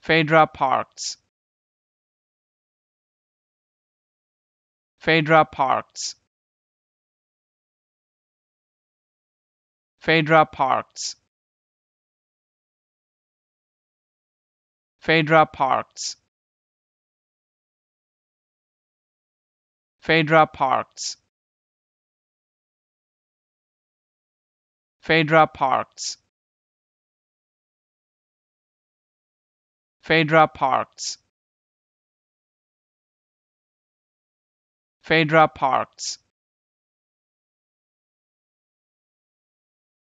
Phaedra Parks Phaedra Parks Phaedra Parks Phaedra Parks Phaedra Parks Phaedra Parks phaedra parks